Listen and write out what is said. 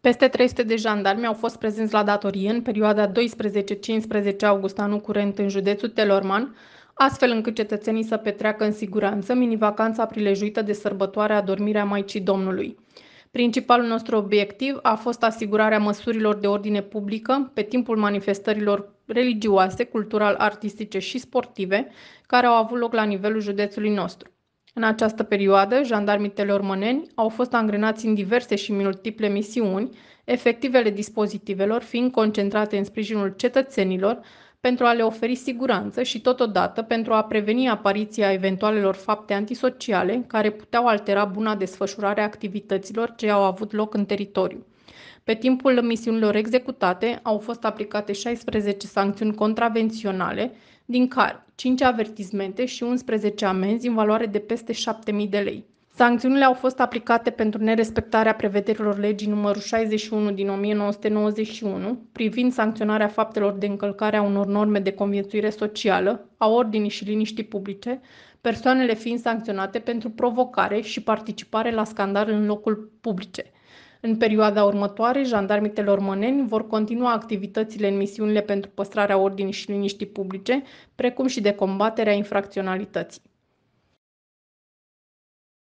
Peste 300 de jandarmi au fost prezenți la datorie în perioada 12-15 august anul curent în județul Telorman, astfel încât cetățenii să petreacă în siguranță minivacanța prilejuită de sărbătoarea dormirea Maicii Domnului. Principalul nostru obiectiv a fost asigurarea măsurilor de ordine publică pe timpul manifestărilor religioase, cultural-artistice și sportive care au avut loc la nivelul județului nostru. În această perioadă, jandarmii teleormăneni au fost angrenați în diverse și multiple misiuni, efectivele dispozitivelor fiind concentrate în sprijinul cetățenilor pentru a le oferi siguranță și totodată pentru a preveni apariția eventualelor fapte antisociale care puteau altera buna desfășurare a activităților ce au avut loc în teritoriu. Pe timpul misiunilor executate au fost aplicate 16 sancțiuni contravenționale din care 5 avertizmente și 11 amenzi în valoare de peste 7.000 de lei. Sancțiunile au fost aplicate pentru nerespectarea prevederilor legii numărul 61 din 1991 privind sancționarea faptelor de încălcare a unor norme de conviețuire socială, a ordinii și liniștii publice, persoanele fiind sancționate pentru provocare și participare la scandal în locul publice. În perioada următoare, jandarmii telormăneni vor continua activitățile în misiunile pentru păstrarea ordinii și liniștii publice, precum și de combaterea infracționalității.